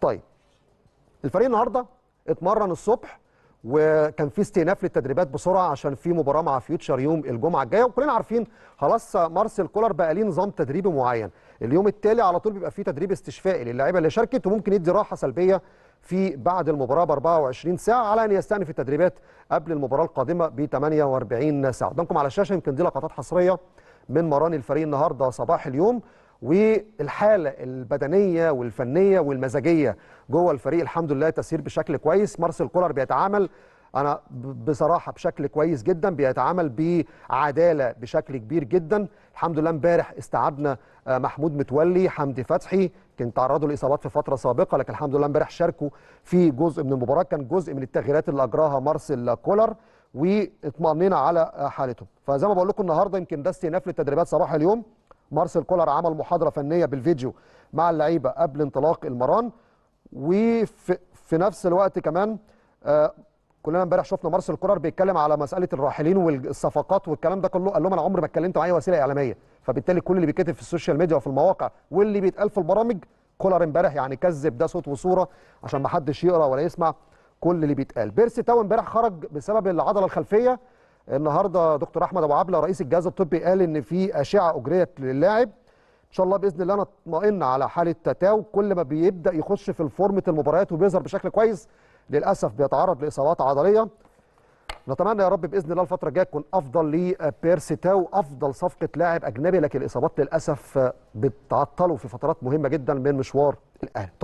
طيب الفريق النهارده اتمرن الصبح وكان في استئناف للتدريبات بسرعه عشان في مباراه مع فيوتشر يوم الجمعه الجايه وكلنا عارفين خلاص مارسيل كولر بقى ليه نظام تدريبي معين اليوم التالي على طول بيبقى في تدريب استشفائي للاعيبه اللي شاركت وممكن يدي راحه سلبيه في بعد المباراه ب 24 ساعه على ان يستأنف التدريبات قبل المباراه القادمه ب 48 ساعه قدامكم على الشاشه يمكن دي لقطات حصريه من مران الفريق النهارده صباح اليوم والحاله البدنيه والفنيه والمزاجيه جوه الفريق الحمد لله تسير بشكل كويس مارسيل كولر بيتعامل انا بصراحه بشكل كويس جدا بيتعامل بعداله بشكل كبير جدا الحمد لله امبارح استعدنا آه، محمود متولي حمدي فتحي كان تعرضوا لاصابات في فتره سابقه لكن الحمد لله امبارح شاركوا في جزء من المباراه كان جزء من التغييرات اللي اجراها مارسيل كولر واطمنينا على آه، حالتهم فزي ما بقول لكم النهارده يمكن ده استئناف للتدريبات صباح اليوم مارسيل كولر عمل محاضره فنيه بالفيديو مع اللعيبه قبل انطلاق المران وفي في نفس الوقت كمان آه كلنا امبارح شفنا مارسيل كولر بيتكلم على مساله الراحلين والصفقات والكلام ده كله قال لهم انا عمري ما اتكلمت مع اي وسيله اعلاميه فبالتالي كل اللي بيتكتب في السوشيال ميديا وفي المواقع واللي بيتقال في البرامج كولر امبارح يعني كذب ده صوت وصوره عشان ما حدش يقرا ولا يسمع كل اللي بيتقال بيرسي تاو امبارح خرج بسبب العضله الخلفيه النهارده دكتور احمد ابو عبله رئيس الجهاز الطبي قال ان في اشعه اجريت للاعب ان شاء الله باذن الله نطمئن على حاله تتاو كل ما بيبدا يخش في الفورمه المباريات وبيظهر بشكل كويس للاسف بيتعرض لاصابات عضليه نتمنى يا رب باذن الله الفتره الجايه تكون افضل لبيرسي تاو افضل صفقه لاعب اجنبي لكن الاصابات للاسف بتعطله في فترات مهمه جدا من مشوار الاهلي